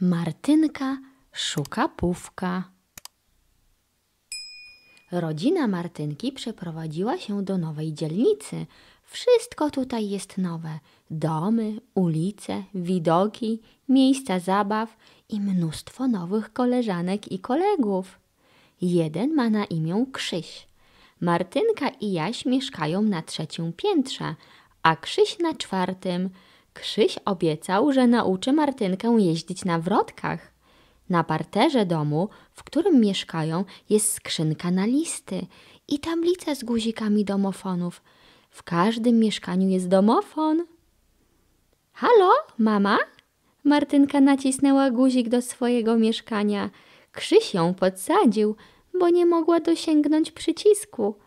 Martynka szuka pówka. Rodzina Martynki przeprowadziła się do nowej dzielnicy. Wszystko tutaj jest nowe: domy, ulice, widoki, miejsca zabaw i mnóstwo nowych koleżanek i kolegów. Jeden ma na imię Krzyś. Martynka i Jaś mieszkają na trzecim piętrze, a Krzyś na czwartym. Krzyś obiecał, że nauczy Martynkę jeździć na wrotkach. Na parterze domu, w którym mieszkają, jest skrzynka na listy i tablica z guzikami domofonów. W każdym mieszkaniu jest domofon. Halo, mama? Martynka nacisnęła guzik do swojego mieszkania. Krzyś ją podsadził, bo nie mogła dosięgnąć przycisku.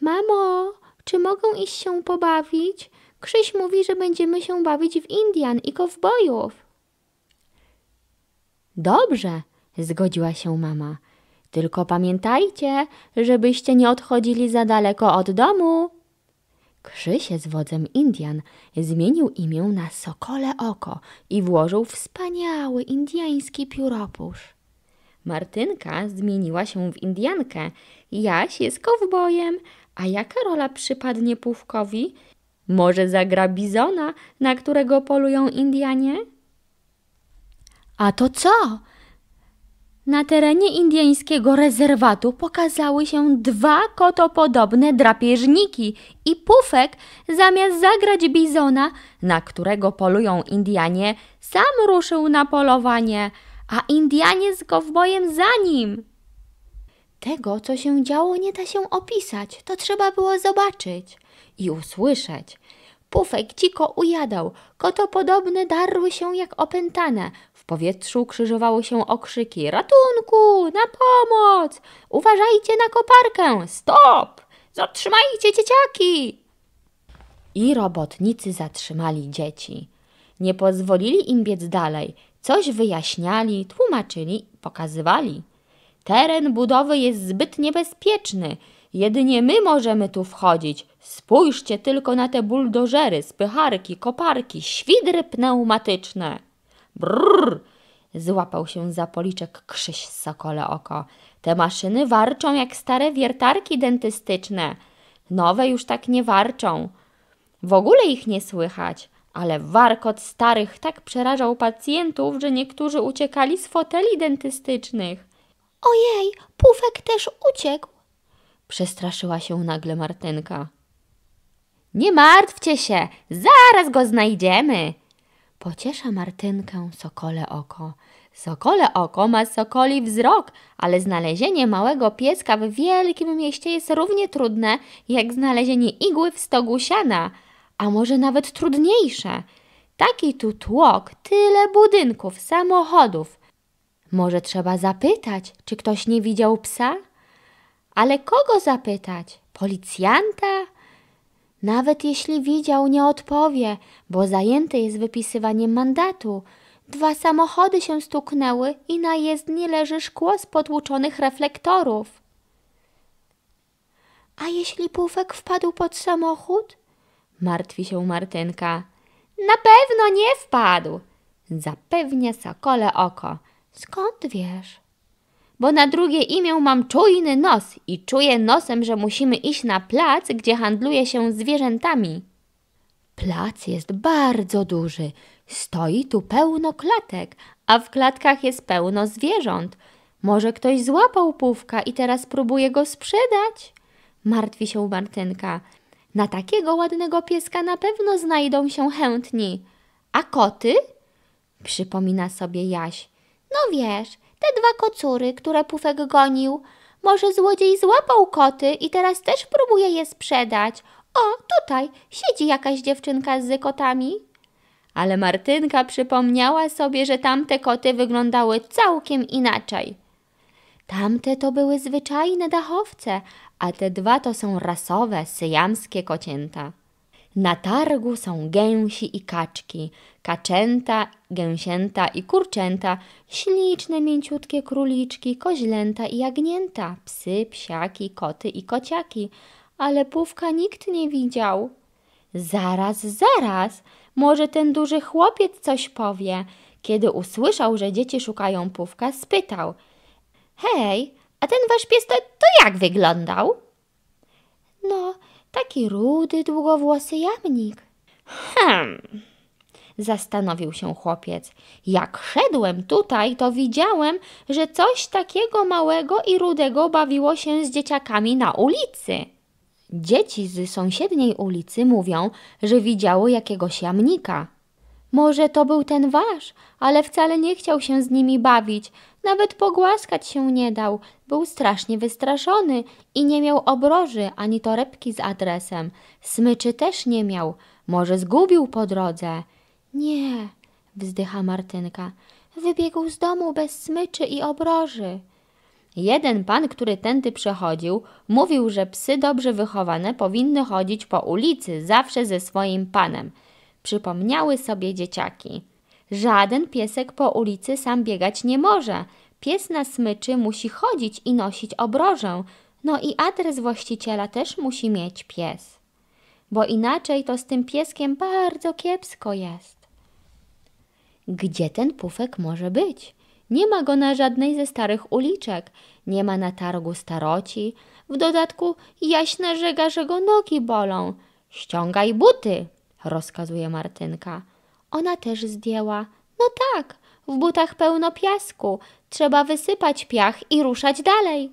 Mamo, czy mogą iść się pobawić? Krzyś mówi, że będziemy się bawić w Indian i kowbojów. Dobrze, zgodziła się mama. Tylko pamiętajcie, żebyście nie odchodzili za daleko od domu. Krzysie z wodzem Indian zmienił imię na Sokole Oko i włożył wspaniały indiański pióropusz. Martynka zmieniła się w Indiankę, Jaś jest kowbojem, a jaka rola przypadnie Pówkowi, może zagra bizona, na którego polują Indianie? A to co? Na terenie indyjskiego rezerwatu pokazały się dwa kotopodobne drapieżniki i pufek zamiast zagrać bizona, na którego polują Indianie, sam ruszył na polowanie, a Indianie z kowbojem za nim. Tego, co się działo, nie da się opisać, to trzeba było zobaczyć i usłyszeć. Pufek dziko ujadał, kotopodobne darły się jak opętane. W powietrzu krzyżowały się okrzyki ratunku, na pomoc, uważajcie na koparkę, stop, zatrzymajcie dzieciaki. I robotnicy zatrzymali dzieci. Nie pozwolili im biec dalej, coś wyjaśniali, tłumaczyli, pokazywali. Teren budowy jest zbyt niebezpieczny, Jedynie my możemy tu wchodzić. Spójrzcie tylko na te buldożery, spycharki, koparki, świdry pneumatyczne. Brrr! Złapał się za policzek Krzyś Sokole Oko. Te maszyny warczą jak stare wiertarki dentystyczne. Nowe już tak nie warczą. W ogóle ich nie słychać, ale warkot starych tak przerażał pacjentów, że niektórzy uciekali z foteli dentystycznych. Ojej, pufek też uciekł, Przestraszyła się nagle Martynka. Nie martwcie się, zaraz go znajdziemy. Pociesza Martynkę sokole oko. Sokole oko ma sokoli wzrok, ale znalezienie małego pieska w wielkim mieście jest równie trudne jak znalezienie igły w stogu siana, a może nawet trudniejsze. Taki tu tłok, tyle budynków, samochodów. Może trzeba zapytać, czy ktoś nie widział psa? Ale kogo zapytać? Policjanta? Nawet jeśli widział, nie odpowie, bo zajęty jest wypisywaniem mandatu. Dwa samochody się stuknęły i na jezdni leży szkło z potłuczonych reflektorów. A jeśli pufek wpadł pod samochód? Martwi się Martynka. Na pewno nie wpadł, zapewnia Sokole oko. Skąd wiesz? bo na drugie imię mam czujny nos i czuję nosem, że musimy iść na plac, gdzie handluje się zwierzętami. Plac jest bardzo duży. Stoi tu pełno klatek, a w klatkach jest pełno zwierząt. Może ktoś złapał pówka i teraz próbuje go sprzedać? Martwi się Martynka. Na takiego ładnego pieska na pewno znajdą się chętni. A koty? Przypomina sobie Jaś. No wiesz, te dwa kocury, które Pufek gonił. Może złodziej złapał koty i teraz też próbuje je sprzedać. O, tutaj siedzi jakaś dziewczynka z kotami. Ale Martynka przypomniała sobie, że tamte koty wyglądały całkiem inaczej. Tamte to były zwyczajne dachowce, a te dwa to są rasowe, syjamskie kocięta. Na targu są gęsi i kaczki, kaczęta, gęsięta i kurczęta, śliczne, mięciutkie króliczki, koźlęta i jagnięta, psy, psiaki, koty i kociaki. Ale pówka nikt nie widział. Zaraz, zaraz, może ten duży chłopiec coś powie. Kiedy usłyszał, że dzieci szukają pówka, spytał: Hej, a ten wasz pies to, to jak wyglądał? No, Taki rudy, długowłosy jamnik. Hmm, zastanowił się chłopiec. Jak szedłem tutaj, to widziałem, że coś takiego małego i rudego bawiło się z dzieciakami na ulicy. Dzieci z sąsiedniej ulicy mówią, że widziało jakiegoś jamnika. Może to był ten wasz, ale wcale nie chciał się z nimi bawić, nawet pogłaskać się nie dał, był strasznie wystraszony i nie miał obroży ani torebki z adresem. Smyczy też nie miał, może zgubił po drodze. Nie, wzdycha Martynka, wybiegł z domu bez smyczy i obroży. Jeden pan, który tędy przechodził, mówił, że psy dobrze wychowane powinny chodzić po ulicy zawsze ze swoim panem – przypomniały sobie dzieciaki. Żaden piesek po ulicy sam biegać nie może. Pies na smyczy musi chodzić i nosić obrożę. No i adres właściciela też musi mieć pies. Bo inaczej to z tym pieskiem bardzo kiepsko jest. Gdzie ten pufek może być? Nie ma go na żadnej ze starych uliczek, nie ma na targu staroci. W dodatku jaśna rzega, że go nogi bolą. Ściągaj buty, rozkazuje Martynka. Ona też zdjęła. No tak, w butach pełno piasku. Trzeba wysypać piach i ruszać dalej.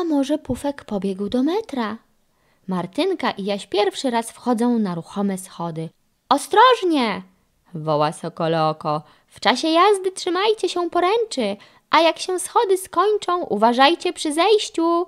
A może Pufek pobiegł do metra? Martynka i Jaś pierwszy raz wchodzą na ruchome schody. Ostrożnie! woła Sokoloko. W czasie jazdy trzymajcie się poręczy, a jak się schody skończą, uważajcie przy zejściu.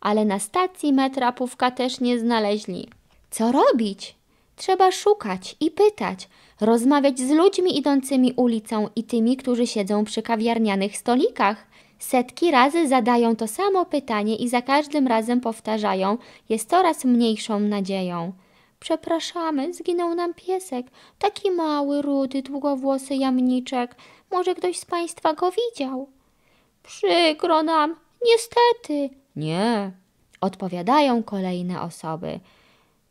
Ale na stacji metra Pufka też nie znaleźli. Co robić? Trzeba szukać i pytać, rozmawiać z ludźmi idącymi ulicą i tymi, którzy siedzą przy kawiarnianych stolikach. Setki razy zadają to samo pytanie i za każdym razem powtarzają, jest coraz mniejszą nadzieją. Przepraszamy, zginął nam piesek, taki mały, rudy, długowłosy jamniczek. Może ktoś z Państwa go widział? Przykro nam, niestety. Nie, odpowiadają kolejne osoby.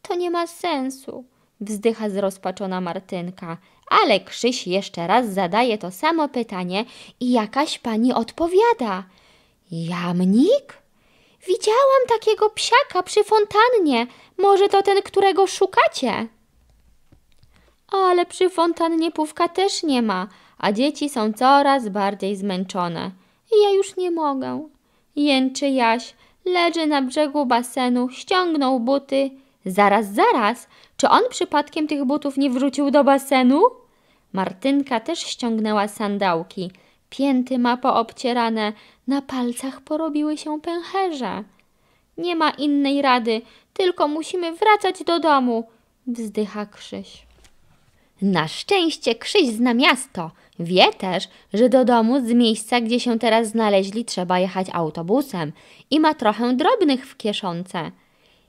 To nie ma sensu wzdycha zrozpaczona Martynka. Ale Krzyś jeszcze raz zadaje to samo pytanie i jakaś pani odpowiada. Jamnik? Widziałam takiego psiaka przy fontannie. Może to ten, którego szukacie? Ale przy fontannie pówka też nie ma, a dzieci są coraz bardziej zmęczone. Ja już nie mogę. Jęczy Jaś, leży na brzegu basenu, ściągnął buty. Zaraz, zaraz, czy on przypadkiem tych butów nie wrzucił do basenu? Martynka też ściągnęła sandałki. Pięty ma poobcierane, na palcach porobiły się pęcherze. Nie ma innej rady, tylko musimy wracać do domu, wzdycha Krzyś. Na szczęście Krzyś zna miasto. Wie też, że do domu z miejsca, gdzie się teraz znaleźli, trzeba jechać autobusem i ma trochę drobnych w kieszonce.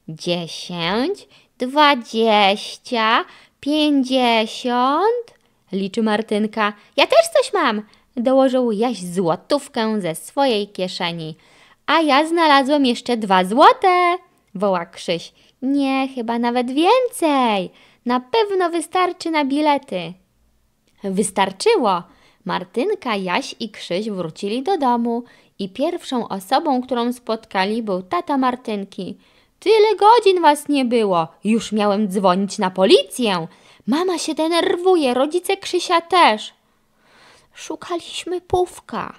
Dziesięć, dwadzieścia, pięćdziesiąt. Liczy Martynka. Ja też coś mam. Dołożył Jaś złotówkę ze swojej kieszeni. A ja znalazłem jeszcze dwa złote. Woła Krzyś. Nie, chyba nawet więcej. Na pewno wystarczy na bilety. Wystarczyło. Martynka, Jaś i Krzyś wrócili do domu i pierwszą osobą, którą spotkali był tata Martynki. Tyle godzin was nie było. Już miałem dzwonić na policję. Mama się denerwuje, rodzice Krzysia też. Szukaliśmy pówka,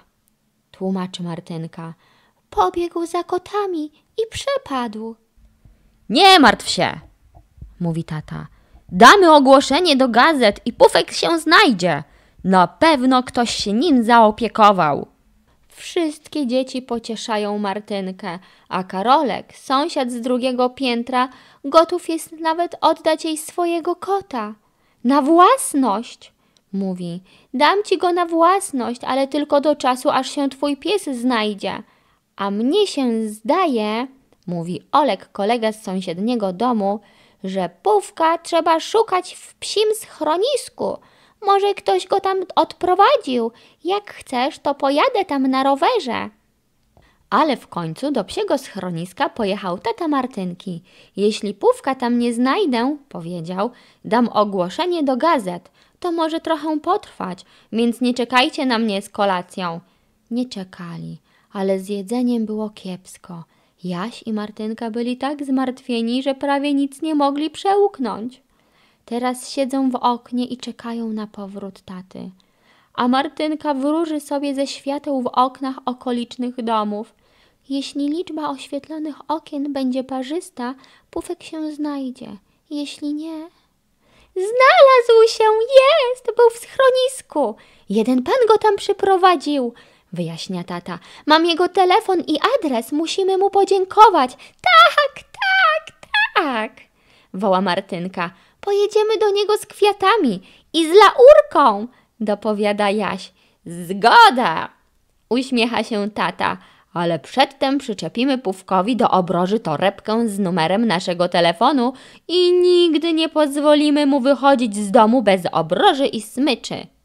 tłumaczy Martynka. Pobiegł za kotami i przepadł. Nie martw się, mówi tata. Damy ogłoszenie do gazet i pufek się znajdzie. Na pewno ktoś się nim zaopiekował. Wszystkie dzieci pocieszają Martynkę, a Karolek, sąsiad z drugiego piętra, gotów jest nawet oddać jej swojego kota. Na własność! mówi. Dam ci go na własność, ale tylko do czasu, aż się twój pies znajdzie. A mnie się zdaje, mówi Olek, kolega z sąsiedniego domu, że pówka trzeba szukać w psim schronisku. Może ktoś go tam odprowadził. Jak chcesz, to pojadę tam na rowerze. Ale w końcu do psiego schroniska pojechał tata Martynki. Jeśli pówka tam nie znajdę, powiedział, dam ogłoszenie do gazet. To może trochę potrwać, więc nie czekajcie na mnie z kolacją. Nie czekali, ale z jedzeniem było kiepsko. Jaś i Martynka byli tak zmartwieni, że prawie nic nie mogli przełknąć. Teraz siedzą w oknie i czekają na powrót taty. A Martynka wróży sobie ze świateł w oknach okolicznych domów. Jeśli liczba oświetlonych okien będzie parzysta, pufek się znajdzie. Jeśli nie... Znalazł się, jest, był w schronisku. Jeden pan go tam przyprowadził, wyjaśnia tata. Mam jego telefon i adres, musimy mu podziękować. Tak, tak, tak, tak woła Martynka. Pojedziemy do niego z kwiatami i z laurką, dopowiada Jaś. Zgoda! Uśmiecha się tata, ale przedtem przyczepimy Pówkowi do obroży torebkę z numerem naszego telefonu i nigdy nie pozwolimy mu wychodzić z domu bez obroży i smyczy.